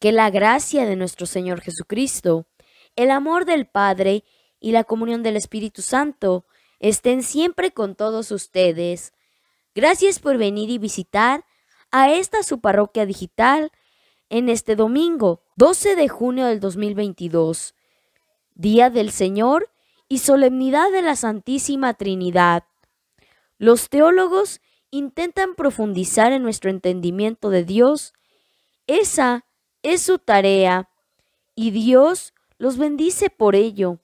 Que la gracia de nuestro Señor Jesucristo, el amor del Padre y la comunión del Espíritu Santo estén siempre con todos ustedes. Gracias por venir y visitar a esta su parroquia digital en este domingo, 12 de junio del 2022, Día del Señor y Solemnidad de la Santísima Trinidad. Los teólogos intentan profundizar en nuestro entendimiento de Dios, esa es su tarea y Dios los bendice por ello.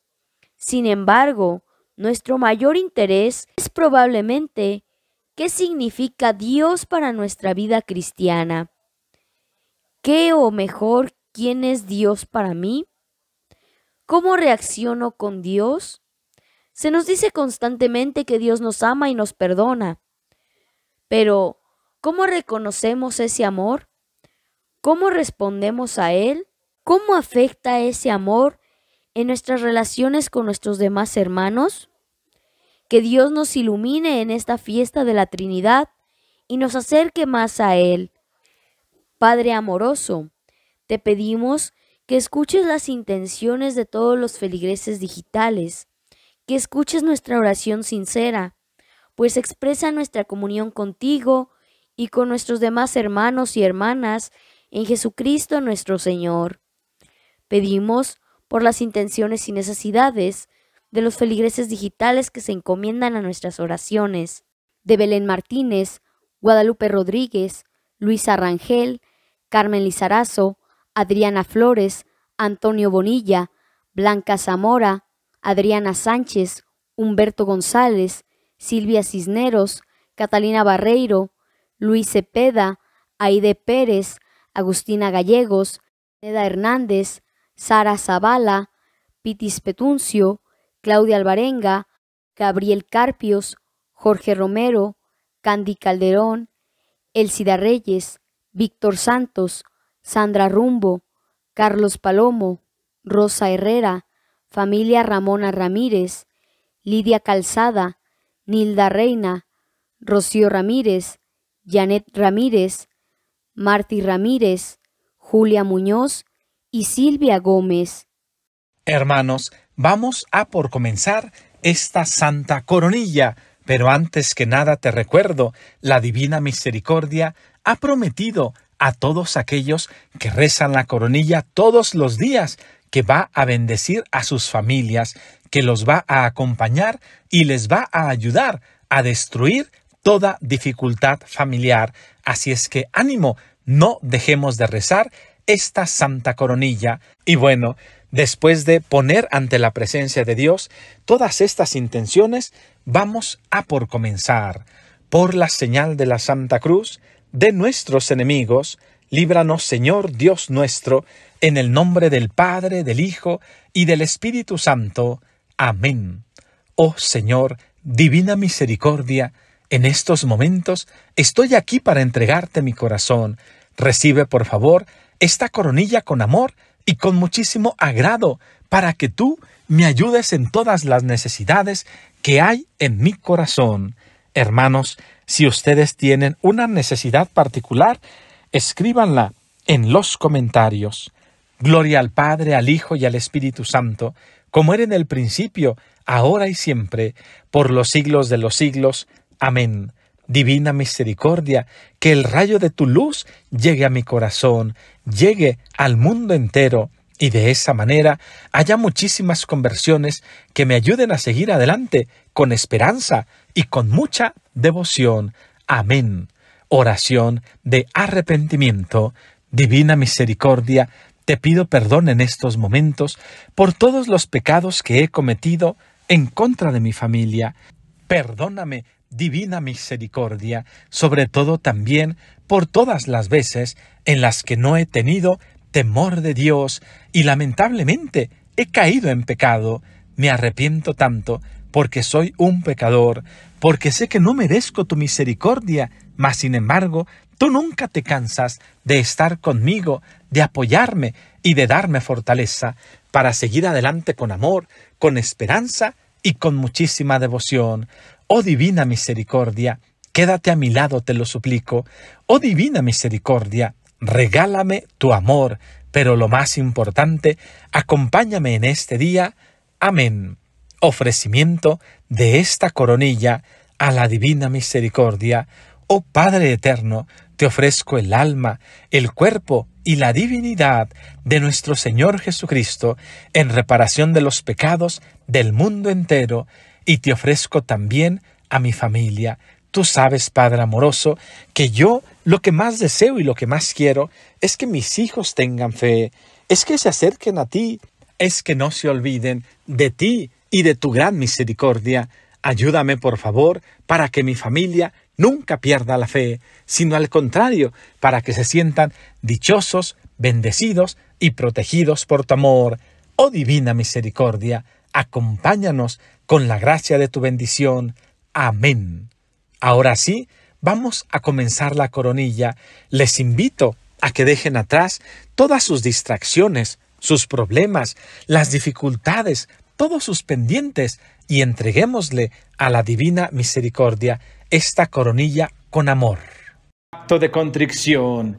Sin embargo, nuestro mayor interés es probablemente qué significa Dios para nuestra vida cristiana. ¿Qué o mejor quién es Dios para mí? ¿Cómo reacciono con Dios? Se nos dice constantemente que Dios nos ama y nos perdona. Pero, ¿cómo reconocemos ese amor? ¿Cómo respondemos a él? ¿Cómo afecta ese amor en nuestras relaciones con nuestros demás hermanos? Que Dios nos ilumine en esta fiesta de la Trinidad y nos acerque más a Él. Padre amoroso, te pedimos que escuches las intenciones de todos los feligreses digitales, que escuches nuestra oración sincera, pues expresa nuestra comunión contigo y con nuestros demás hermanos y hermanas en Jesucristo nuestro Señor. Pedimos por las intenciones y necesidades de los feligreses digitales que se encomiendan a nuestras oraciones, de Belén Martínez, Guadalupe Rodríguez, Luisa Rangel, Carmen Lizarazo, Adriana Flores, Antonio Bonilla, Blanca Zamora, Adriana Sánchez, Humberto González, Silvia Cisneros, Catalina Barreiro, Luis Cepeda, Aide Pérez, Agustina Gallegos, Neda Hernández, Sara Zavala, Pitis Petuncio, Claudia Albarenga, Gabriel Carpios, Jorge Romero, Candy Calderón, Elsida Reyes, Víctor Santos, Sandra Rumbo, Carlos Palomo, Rosa Herrera, familia Ramona Ramírez, Lidia Calzada, Nilda Reina, Rocío Ramírez, Janet Ramírez, Martí Ramírez, Julia Muñoz y Silvia Gómez. Hermanos, vamos a por comenzar esta santa coronilla, pero antes que nada te recuerdo, la Divina Misericordia ha prometido a todos aquellos que rezan la coronilla todos los días, que va a bendecir a sus familias, que los va a acompañar y les va a ayudar a destruir toda dificultad familiar. Así es que ánimo, no dejemos de rezar esta santa coronilla. Y bueno, después de poner ante la presencia de Dios todas estas intenciones, vamos a por comenzar. Por la señal de la Santa Cruz, de nuestros enemigos, líbranos Señor Dios nuestro, en el nombre del Padre, del Hijo y del Espíritu Santo. Amén. Oh Señor, divina misericordia, en estos momentos estoy aquí para entregarte mi corazón. Recibe, por favor, esta coronilla con amor y con muchísimo agrado para que tú me ayudes en todas las necesidades que hay en mi corazón. Hermanos, si ustedes tienen una necesidad particular, escríbanla en los comentarios. Gloria al Padre, al Hijo y al Espíritu Santo, como era en el principio, ahora y siempre, por los siglos de los siglos. Amén. Divina misericordia, que el rayo de tu luz llegue a mi corazón, llegue al mundo entero, y de esa manera haya muchísimas conversiones que me ayuden a seguir adelante con esperanza y con mucha devoción. Amén. Oración de arrepentimiento. Divina misericordia, te pido perdón en estos momentos por todos los pecados que he cometido en contra de mi familia. Perdóname divina misericordia, sobre todo también por todas las veces en las que no he tenido temor de Dios y lamentablemente he caído en pecado, me arrepiento tanto porque soy un pecador, porque sé que no merezco tu misericordia, mas sin embargo, tú nunca te cansas de estar conmigo, de apoyarme y de darme fortaleza para seguir adelante con amor, con esperanza y con muchísima devoción. Oh divina misericordia, quédate a mi lado, te lo suplico. Oh divina misericordia, regálame tu amor, pero lo más importante, acompáñame en este día. Amén. Ofrecimiento de esta coronilla a la divina misericordia. Oh Padre eterno, te ofrezco el alma, el cuerpo y la divinidad de nuestro Señor Jesucristo en reparación de los pecados del mundo entero y te ofrezco también a mi familia. Tú sabes, Padre amoroso, que yo lo que más deseo y lo que más quiero es que mis hijos tengan fe, es que se acerquen a ti, es que no se olviden de ti y de tu gran misericordia. Ayúdame, por favor, para que mi familia nunca pierda la fe, sino al contrario, para que se sientan dichosos, bendecidos y protegidos por tu amor. Oh divina misericordia, Acompáñanos con la gracia de tu bendición. Amén. Ahora sí, vamos a comenzar la coronilla. Les invito a que dejen atrás todas sus distracciones, sus problemas, las dificultades, todos sus pendientes y entreguémosle a la divina misericordia esta coronilla con amor. Acto de contrición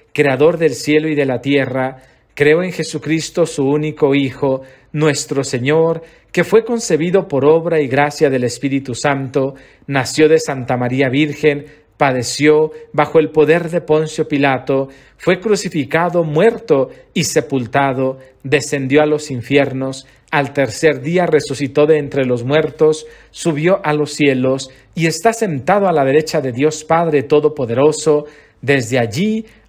Creador del cielo y de la tierra, creo en Jesucristo, su único Hijo, nuestro Señor, que fue concebido por obra y gracia del Espíritu Santo, nació de Santa María Virgen, padeció bajo el poder de Poncio Pilato, fue crucificado, muerto y sepultado, descendió a los infiernos, al tercer día resucitó de entre los muertos, subió a los cielos y está sentado a la derecha de Dios Padre Todopoderoso, desde allí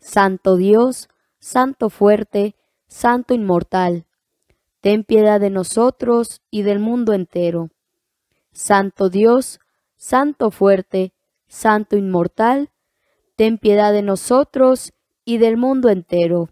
Santo Dios, Santo fuerte, Santo inmortal, ten piedad de nosotros y del mundo entero. Santo Dios, Santo fuerte, Santo inmortal, ten piedad de nosotros y del mundo entero.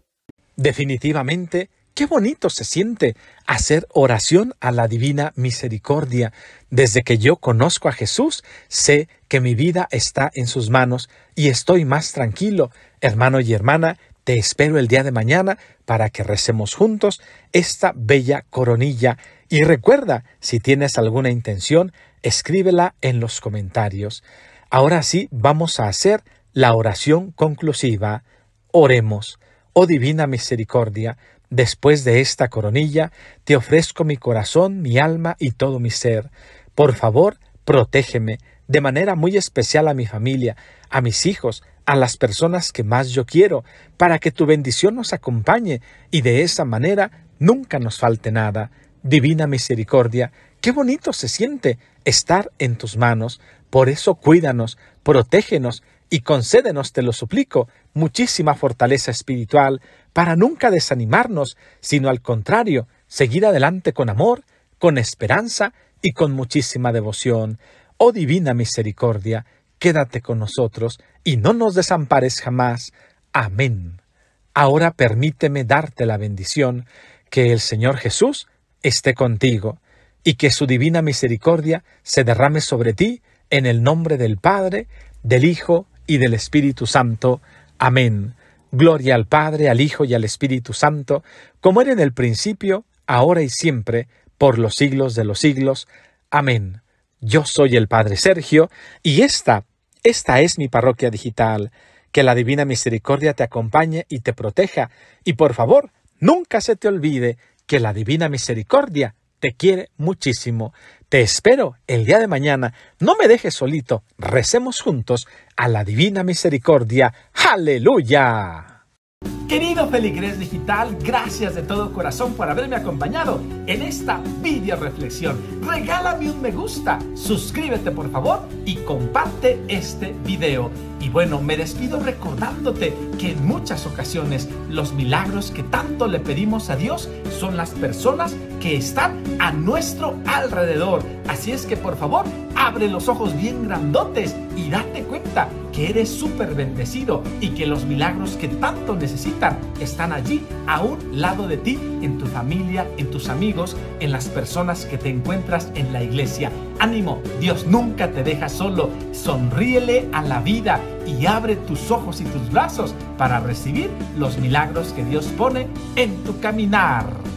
Definitivamente, qué bonito se siente hacer oración a la divina misericordia. Desde que yo conozco a Jesús, sé que mi vida está en sus manos y estoy más tranquilo, Hermano y hermana, te espero el día de mañana para que recemos juntos esta bella coronilla y recuerda, si tienes alguna intención, escríbela en los comentarios. Ahora sí, vamos a hacer la oración conclusiva. Oremos. Oh divina misericordia, después de esta coronilla, te ofrezco mi corazón, mi alma y todo mi ser. Por favor, protégeme, de manera muy especial a mi familia, a mis hijos, a las personas que más yo quiero, para que tu bendición nos acompañe y de esa manera nunca nos falte nada. Divina misericordia, qué bonito se siente estar en tus manos. Por eso cuídanos, protégenos y concédenos, te lo suplico, muchísima fortaleza espiritual para nunca desanimarnos, sino al contrario, seguir adelante con amor, con esperanza y con muchísima devoción. Oh divina misericordia, quédate con nosotros y no nos desampares jamás. Amén. Ahora permíteme darte la bendición, que el Señor Jesús esté contigo, y que su divina misericordia se derrame sobre ti en el nombre del Padre, del Hijo y del Espíritu Santo. Amén. Gloria al Padre, al Hijo y al Espíritu Santo, como era en el principio, ahora y siempre, por los siglos de los siglos. Amén. Yo soy el Padre Sergio, y esta esta es mi parroquia digital. Que la divina misericordia te acompañe y te proteja. Y por favor, nunca se te olvide que la divina misericordia te quiere muchísimo. Te espero el día de mañana. No me dejes solito. Recemos juntos a la divina misericordia. Aleluya. Querido Feligres Digital, gracias de todo corazón por haberme acompañado en esta video reflexión. Regálame un me gusta, suscríbete por favor y comparte este video. Y bueno, me despido recordándote que en muchas ocasiones los milagros que tanto le pedimos a Dios son las personas que están a nuestro alrededor. Así es que por favor, abre los ojos bien grandotes y date cuenta eres súper bendecido y que los milagros que tanto necesitan están allí, a un lado de ti, en tu familia, en tus amigos, en las personas que te encuentras en la iglesia. Ánimo, Dios nunca te deja solo. Sonríele a la vida y abre tus ojos y tus brazos para recibir los milagros que Dios pone en tu caminar.